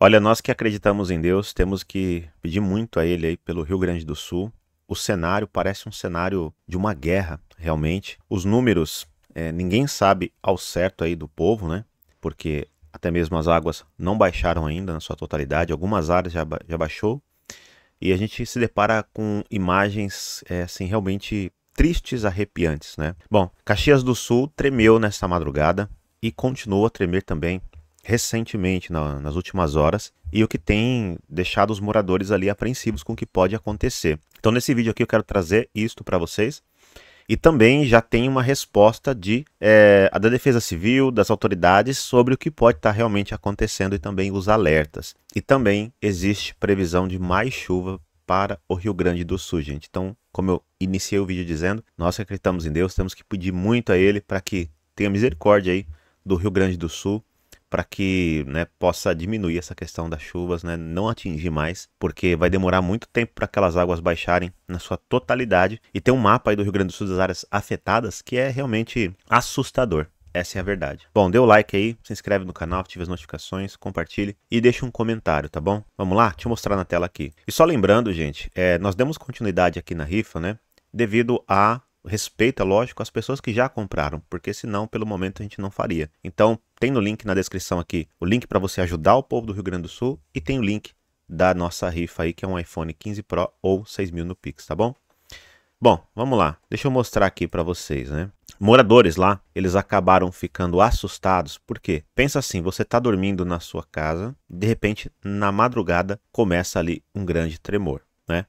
Olha, nós que acreditamos em Deus, temos que pedir muito a Ele aí pelo Rio Grande do Sul. O cenário parece um cenário de uma guerra, realmente. Os números, é, ninguém sabe ao certo aí do povo, né? Porque até mesmo as águas não baixaram ainda na sua totalidade. Algumas áreas já, já baixou. E a gente se depara com imagens, é, assim, realmente tristes, arrepiantes, né? Bom, Caxias do Sul tremeu nesta madrugada e continuou a tremer também recentemente, na, nas últimas horas, e o que tem deixado os moradores ali apreensivos com o que pode acontecer. Então, nesse vídeo aqui, eu quero trazer isto para vocês. E também já tem uma resposta de, é, da Defesa Civil, das autoridades, sobre o que pode estar realmente acontecendo e também os alertas. E também existe previsão de mais chuva para o Rio Grande do Sul, gente. Então, como eu iniciei o vídeo dizendo, nós que acreditamos em Deus, temos que pedir muito a Ele para que tenha misericórdia aí do Rio Grande do Sul para que né, possa diminuir essa questão das chuvas, né, não atingir mais, porque vai demorar muito tempo para aquelas águas baixarem na sua totalidade. E tem um mapa aí do Rio Grande do Sul das áreas afetadas que é realmente assustador. Essa é a verdade. Bom, dê o like aí, se inscreve no canal, ative as notificações, compartilhe e deixe um comentário, tá bom? Vamos lá? Deixa eu mostrar na tela aqui. E só lembrando, gente, é, nós demos continuidade aqui na rifa, né? Devido a respeita, lógico, as pessoas que já compraram, porque senão, pelo momento, a gente não faria. Então, tem no link na descrição aqui o link para você ajudar o povo do Rio Grande do Sul e tem o link da nossa rifa aí, que é um iPhone 15 Pro ou 6 mil no Pix, tá bom? Bom, vamos lá. Deixa eu mostrar aqui para vocês, né? Moradores lá, eles acabaram ficando assustados. Por quê? Pensa assim, você está dormindo na sua casa, de repente, na madrugada, começa ali um grande tremor, né?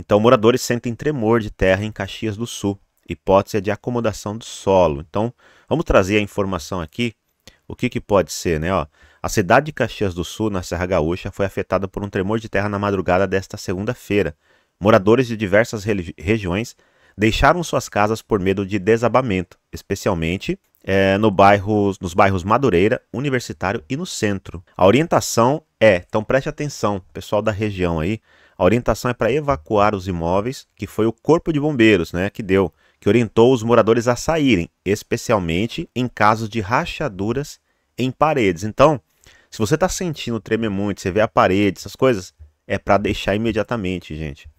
Então, moradores sentem tremor de terra em Caxias do Sul. Hipótese é de acomodação do solo. Então, vamos trazer a informação aqui. O que, que pode ser, né? Ó, a cidade de Caxias do Sul, na Serra Gaúcha, foi afetada por um tremor de terra na madrugada desta segunda-feira. Moradores de diversas regiões deixaram suas casas por medo de desabamento, especialmente é, no bairros, nos bairros Madureira, Universitário e no centro. A orientação é, então preste atenção, pessoal da região aí, a orientação é para evacuar os imóveis, que foi o Corpo de Bombeiros, né, que deu, que orientou os moradores a saírem, especialmente em casos de rachaduras em paredes. Então, se você está sentindo tremer muito, você vê a parede, essas coisas, é para deixar imediatamente, gente.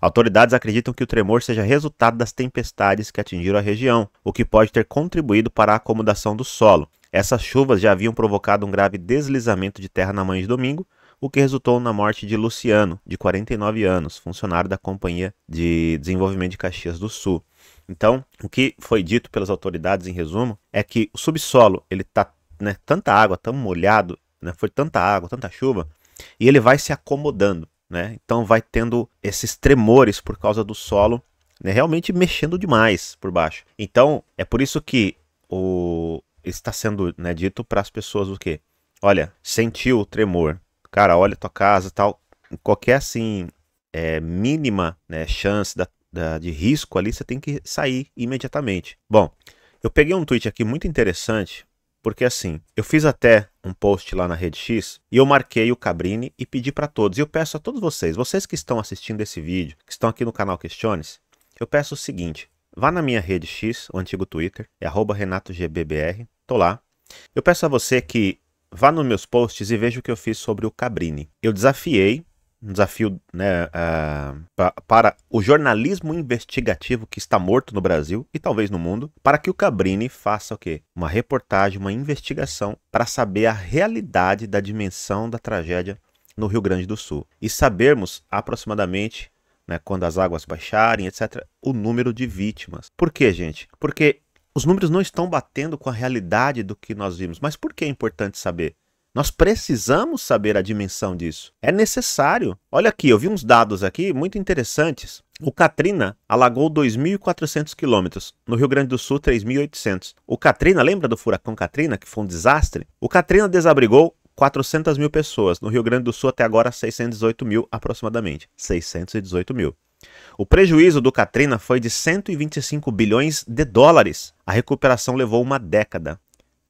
Autoridades acreditam que o tremor seja resultado das tempestades que atingiram a região, o que pode ter contribuído para a acomodação do solo. Essas chuvas já haviam provocado um grave deslizamento de terra na manhã de domingo, o que resultou na morte de Luciano, de 49 anos, funcionário da Companhia de Desenvolvimento de Caxias do Sul. Então, o que foi dito pelas autoridades, em resumo, é que o subsolo ele tá né, tanta água, tão molhado, né, foi tanta água, tanta chuva, e ele vai se acomodando, né? Então vai tendo esses tremores por causa do solo, né, realmente mexendo demais por baixo. Então é por isso que o está sendo né, dito para as pessoas o quê? olha, sentiu o tremor, cara, olha a tua casa tal. Qualquer assim é, mínima né, chance da, da, de risco ali, você tem que sair imediatamente. Bom, eu peguei um tweet aqui muito interessante, porque assim, eu fiz até um post lá na Rede X e eu marquei o Cabrini e pedi para todos. E eu peço a todos vocês, vocês que estão assistindo esse vídeo, que estão aqui no canal Questiones, eu peço o seguinte: vá na minha Rede X, o antigo Twitter, é renatogbbr, tô lá. Eu peço a você que vá nos meus posts e veja o que eu fiz sobre o Cabrini. Eu desafiei um desafio né, uh, é, pra, para o jornalismo investigativo que está morto no Brasil e talvez no mundo, para que o Cabrini faça o quê? Uma reportagem, uma investigação para saber a realidade da dimensão da tragédia no Rio Grande do Sul e sabermos aproximadamente, né, quando as águas baixarem, etc., o número de vítimas. Por quê, gente? Porque os números não estão batendo com a realidade do que nós vimos. Mas por que é importante saber? Nós precisamos saber a dimensão disso. É necessário. Olha aqui, eu vi uns dados aqui muito interessantes. O Katrina alagou 2.400 quilômetros, no Rio Grande do Sul 3.800. O Katrina, lembra do furacão Katrina, que foi um desastre? O Katrina desabrigou 400 mil pessoas, no Rio Grande do Sul até agora 618 mil aproximadamente. 618 mil. O prejuízo do Katrina foi de 125 bilhões de dólares. A recuperação levou uma década,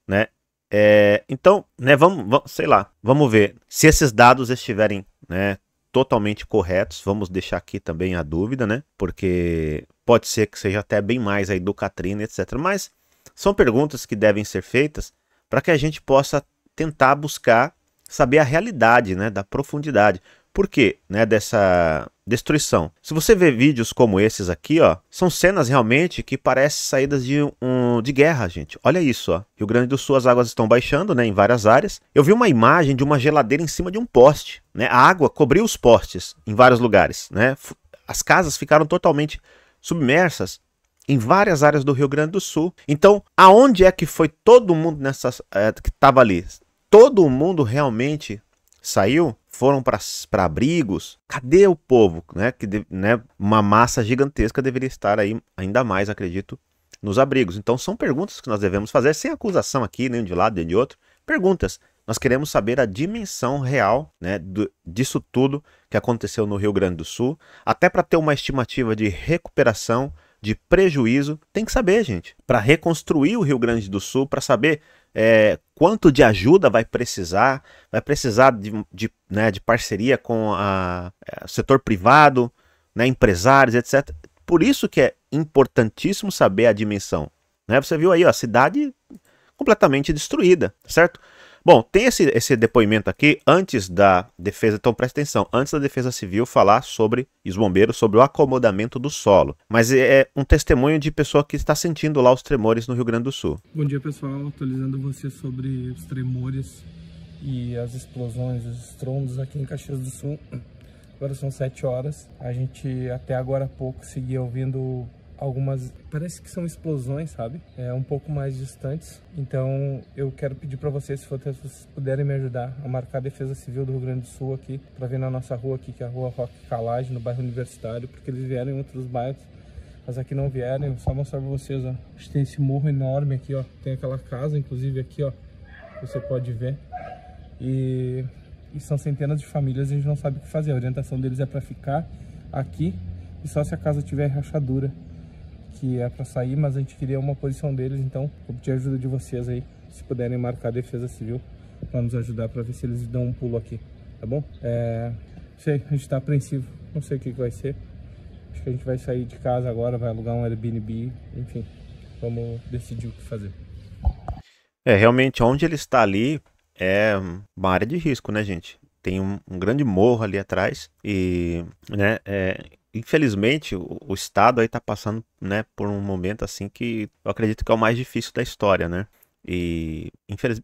né? É, então, né, vamos, vamos, sei lá, vamos ver se esses dados estiverem, né, totalmente corretos. Vamos deixar aqui também a dúvida, né? Porque pode ser que seja até bem mais aí do Katrina, etc. Mas são perguntas que devem ser feitas para que a gente possa tentar buscar saber a realidade, né, da profundidade. Por quê? Né, dessa destruição. Se você vê vídeos como esses aqui, ó, são cenas realmente que parecem saídas de, um, de guerra, gente. Olha isso, ó. Rio Grande do Sul as águas estão baixando, né, em várias áreas. Eu vi uma imagem de uma geladeira em cima de um poste, né? A água cobriu os postes em vários lugares, né? As casas ficaram totalmente submersas em várias áreas do Rio Grande do Sul. Então, aonde é que foi todo mundo nessa é, eh, que estava ali? Todo mundo realmente saiu? foram para abrigos. Cadê o povo? Né? Que né? Uma massa gigantesca deveria estar aí, ainda mais, acredito, nos abrigos. Então são perguntas que nós devemos fazer, sem acusação aqui, nem de um lado, nem de outro. Perguntas. Nós queremos saber a dimensão real né, do, disso tudo que aconteceu no Rio Grande do Sul, até para ter uma estimativa de recuperação de prejuízo, tem que saber, gente. Para reconstruir o Rio Grande do Sul, para saber é, quanto de ajuda vai precisar, vai precisar de, de, né, de parceria com a, é, setor privado, né, empresários, etc. Por isso que é importantíssimo saber a dimensão. Né? Você viu aí ó, a cidade completamente destruída, certo? Bom, tem esse, esse depoimento aqui antes da defesa, então presta atenção, antes da defesa civil falar sobre, e os bombeiros, sobre o acomodamento do solo. Mas é, é um testemunho de pessoa que está sentindo lá os tremores no Rio Grande do Sul. Bom dia pessoal, atualizando você sobre os tremores e as explosões, os estrondos aqui em Caxias do Sul. Agora são sete horas. A gente até agora há pouco seguia ouvindo algumas parece que são explosões sabe é um pouco mais distantes então eu quero pedir para vocês se vocês puderem me ajudar a marcar a defesa civil do Rio Grande do Sul aqui para ver na nossa rua aqui que é a rua Roque Calage no bairro Universitário porque eles vieram em outros bairros mas aqui não vieram eu só mostrar para vocês ó a gente tem esse morro enorme aqui ó tem aquela casa inclusive aqui ó você pode ver e, e são centenas de famílias e a gente não sabe o que fazer a orientação deles é para ficar aqui e só se a casa tiver rachadura que é para sair, mas a gente queria uma posição deles, então vou pedir a ajuda de vocês aí, se puderem marcar a defesa civil para nos ajudar para ver se eles dão um pulo aqui, tá bom? É, sei, a gente está apreensivo, não sei o que, que vai ser. Acho que a gente vai sair de casa agora, vai alugar um Airbnb, enfim, vamos decidir o que fazer. É, realmente, onde ele está ali é uma área de risco, né, gente? Tem um, um grande morro ali atrás e, né, é, infelizmente, o, o Estado aí tá passando, né, por um momento assim que eu acredito que é o mais difícil da história, né? E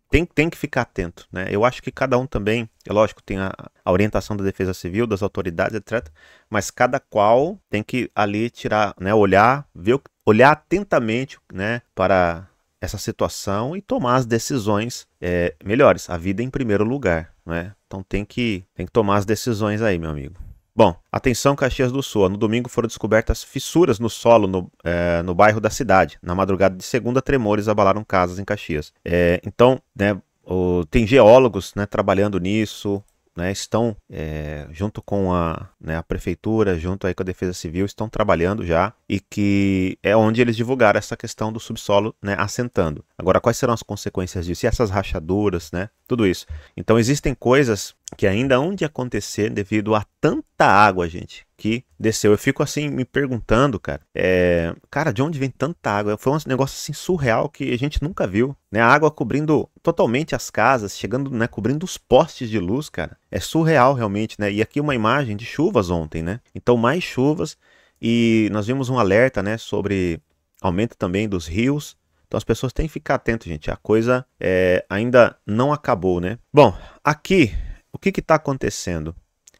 tem, tem que ficar atento, né? Eu acho que cada um também, é lógico, tem a, a, orientação da defesa civil, das autoridades, etc. Mas cada qual tem que ali tirar, né? Olhar, ver, olhar atentamente, né? Para essa situação e tomar as decisões é, melhores. A vida em primeiro lugar, né? Então tem que, tem que tomar as decisões aí, meu amigo. Bom, atenção Caxias do Sul. No domingo foram descobertas fissuras no solo no, é, no bairro da cidade. Na madrugada de segunda, tremores abalaram casas em Caxias. É, então, né, o, tem geólogos né, trabalhando nisso, né, estão é, junto com a, né, a, prefeitura, junto aí com a Defesa Civil, estão trabalhando já e que é onde eles divulgaram essa questão do subsolo né, assentando. Agora, quais serão as consequências disso? E essas rachaduras, né? tudo isso. Então existem coisas que ainda onde acontecer devido a tanta água, gente, que desceu. Eu fico assim me perguntando, cara, é, cara, de onde vem tanta água? Foi um negócio assim surreal que a gente nunca viu, né? A água cobrindo totalmente as casas, chegando, né, cobrindo os postes de luz, cara. É surreal realmente, né? E aqui uma imagem de chuvas ontem, né? Então mais chuvas e nós vimos um alerta, né, sobre aumento também dos rios então as pessoas têm que ficar atentas, gente. A coisa é, ainda não acabou, né? Bom, aqui, o que está acontecendo?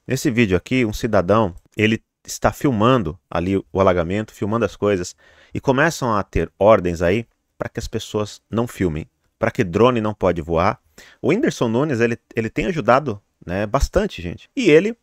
Nesse vídeo aqui, um cidadão, ele está filmando ali o alagamento, filmando as coisas, e começam a ter ordens aí para que as pessoas não filmem, para que drone não pode voar. O Whindersson Nunes, ele, ele tem ajudado né, bastante, gente. E ele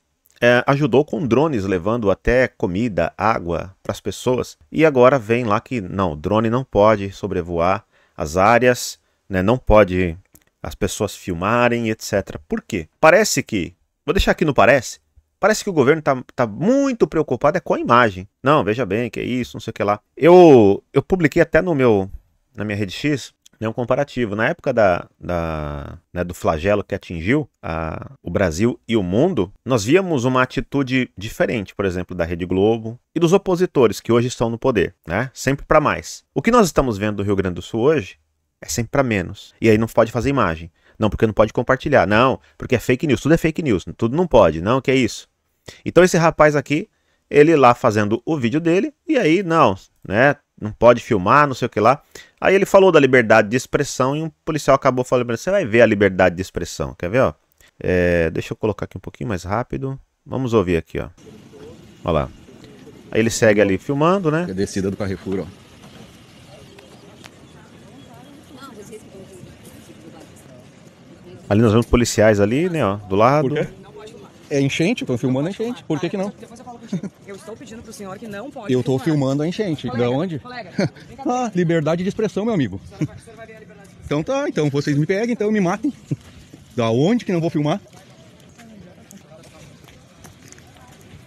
é, ajudou com drones levando até comida, água para as pessoas. E agora vem lá que não, o drone não pode sobrevoar as áreas, né, não pode as pessoas filmarem, etc. Por quê? Parece que, vou deixar aqui no parece, parece que o governo está tá muito preocupado é com a imagem. Não, veja bem, que é isso, não sei o que lá. Eu, eu publiquei até no meu na minha rede X é um comparativo. Na época da, da né, do flagelo que atingiu a, o Brasil e o mundo, nós víamos uma atitude diferente, por exemplo, da Rede Globo e dos opositores que hoje estão no poder, né? Sempre para mais. O que nós estamos vendo do Rio Grande do Sul hoje é sempre para menos. E aí não pode fazer imagem. Não, porque não pode compartilhar. Não, porque é fake news. Tudo é fake news. Tudo não pode. Não, que é isso. Então esse rapaz aqui, ele lá fazendo o vídeo dele, e aí, não, né? não pode filmar, não sei o que lá. Aí ele falou da liberdade de expressão e um policial acabou falando: você vai ver a liberdade de expressão, quer ver? Ó? É, deixa eu colocar aqui um pouquinho mais rápido. Vamos ouvir aqui, ó. Olha lá. Aí ele segue ali filmando, né? É descida do Carrefour, ó. Ali nós vemos policiais ali, né, ó, do lado. É enchente, estão filmando enchente. Por que que não? Eu estou pedindo pro senhor que não pode. Eu estou filmando a enchente. Colega, da onde? Colega, ah, liberdade de expressão, meu amigo. Então tá, então vocês me peguem, então me matem. Da onde que não vou filmar?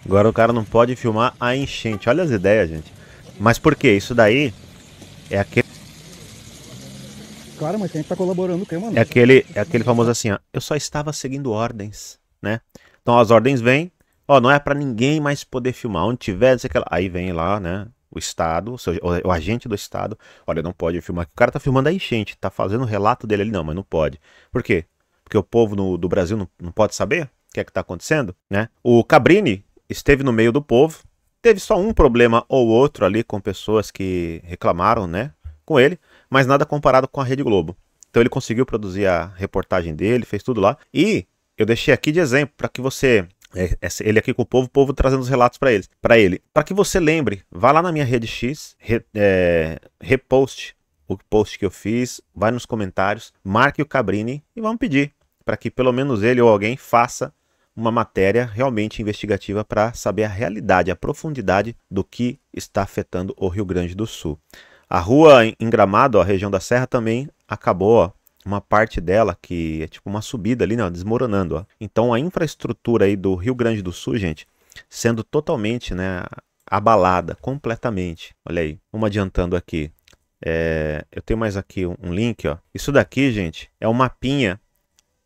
Agora o cara não pode filmar a enchente. Olha as ideias, gente. Mas por quê? Isso daí é aquele. Cara, mas quem é tá colaborando com mano? É aquele, é aquele famoso assim, ó. Eu só estava seguindo ordens, né? Então as ordens vêm, Ó, não é para ninguém mais poder filmar. Onde tiver, não sei o que lá. Aí vem lá, né? O Estado, o, seu, o, o agente do Estado. Olha, não pode filmar. O cara tá filmando aí, gente. Tá fazendo o relato dele ali. Não, mas não pode. Por quê? Porque o povo no, do Brasil não, não pode saber o que é que tá acontecendo, né? O Cabrini esteve no meio do povo. Teve só um problema ou outro ali com pessoas que reclamaram, né? Com ele. Mas nada comparado com a Rede Globo. Então ele conseguiu produzir a reportagem dele, fez tudo lá. E eu deixei aqui de exemplo para que você é, é ele aqui com o povo, o povo trazendo os relatos para ele, para ele. Para que você lembre, vá lá na minha rede X, re, é, o post que eu fiz, vai nos comentários, marque o Cabrini e vamos pedir para que pelo menos ele ou alguém faça uma matéria realmente investigativa para saber a realidade, a profundidade do que está afetando o Rio Grande do Sul. A rua em Gramado, a região da Serra, também acabou ó, uma parte dela que é tipo uma subida ali, não, né, desmoronando. Ó. Então a infraestrutura aí do Rio Grande do Sul, gente, sendo totalmente né, abalada, completamente. Olha aí, vamos adiantando aqui. É, eu tenho mais aqui um, um link, ó. Isso daqui, gente, é o um mapinha,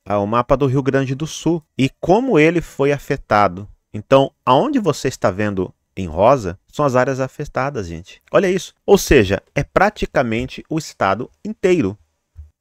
é o um mapa do Rio Grande do Sul e como ele foi afetado. Então, aonde você está vendo em rosa são as áreas afetadas, gente. Olha isso. Ou seja, é praticamente o estado inteiro.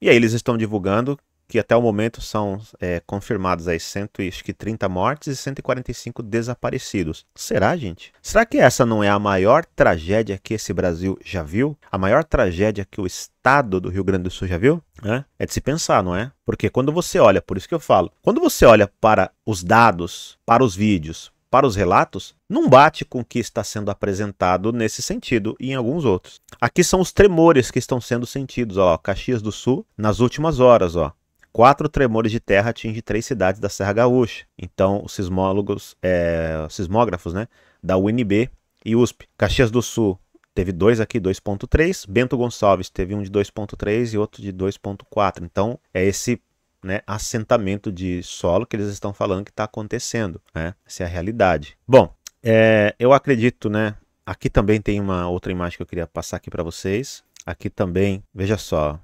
E aí eles estão divulgando que até o momento são é, confirmados aí 130 mortes e 145 desaparecidos. Será, gente? Será que essa não é a maior tragédia que esse Brasil já viu? A maior tragédia que o estado do Rio Grande do Sul já viu? É, é de se pensar, não é? Porque quando você olha, por isso que eu falo, quando você olha para os dados, para os vídeos, para os relatos não bate com o que está sendo apresentado nesse sentido e em alguns outros. Aqui são os tremores que estão sendo sentidos, ó, Caxias do Sul, nas últimas horas, ó. Quatro tremores de terra atingem três cidades da Serra Gaúcha. Então, os sismólogos, é, sismógrafos, né, da UNB e USP. Caxias do Sul teve dois aqui, 2.3. Bento Gonçalves teve um de 2.3 e outro de 2.4. Então, é esse né, assentamento de solo que eles estão falando que está acontecendo. Né? Essa é a realidade. Bom, é, eu acredito, né? Aqui também tem uma outra imagem que eu queria passar aqui para vocês. Aqui também, veja só.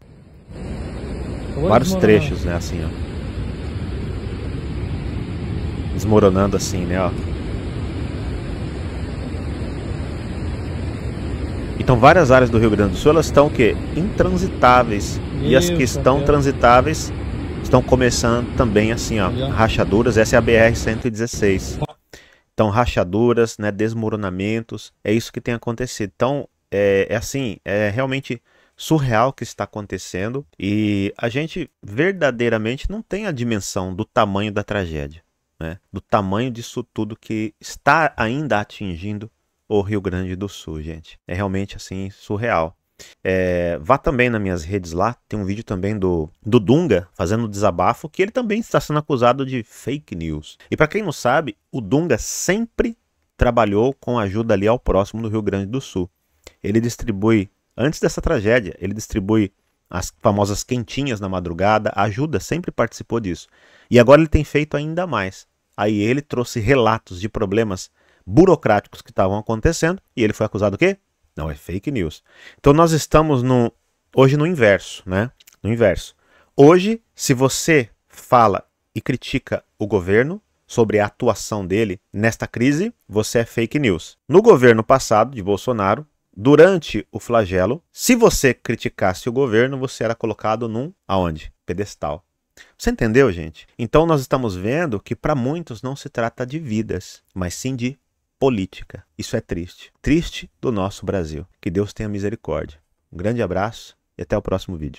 Vários trechos, né? Assim, ó. Desmoronando assim, né? Ó. Então várias áreas do Rio Grande do Sul elas estão que intransitáveis e as que estão é. transitáveis estão começando também assim, ó, rachaduras, essa é a BR-116. Então, rachaduras, né, desmoronamentos, é isso que tem acontecido. Então, é, é assim, é realmente surreal o que está acontecendo e a gente verdadeiramente não tem a dimensão do tamanho da tragédia, né? do tamanho disso tudo que está ainda atingindo o Rio Grande do Sul, gente. É realmente assim surreal. É, vá também nas minhas redes lá, tem um vídeo também do, do Dunga fazendo um desabafo, que ele também está sendo acusado de fake news. E para quem não sabe, o Dunga sempre trabalhou com ajuda ali ao próximo do Rio Grande do Sul. Ele distribui, antes dessa tragédia, ele distribui as famosas quentinhas na madrugada, ajuda, sempre participou disso. E agora ele tem feito ainda mais. Aí ele trouxe relatos de problemas burocráticos que estavam acontecendo e ele foi acusado o quê? Não é fake news. Então nós estamos no, hoje no inverso, né? No inverso. Hoje, se você fala e critica o governo sobre a atuação dele nesta crise, você é fake news. No governo passado de Bolsonaro, durante o flagelo, se você criticasse o governo, você era colocado num aonde? Pedestal. Você entendeu, gente? Então nós estamos vendo que para muitos não se trata de vidas, mas sim de política. Isso é triste. Triste do nosso Brasil. Que Deus tenha misericórdia. Um grande abraço e até o próximo vídeo.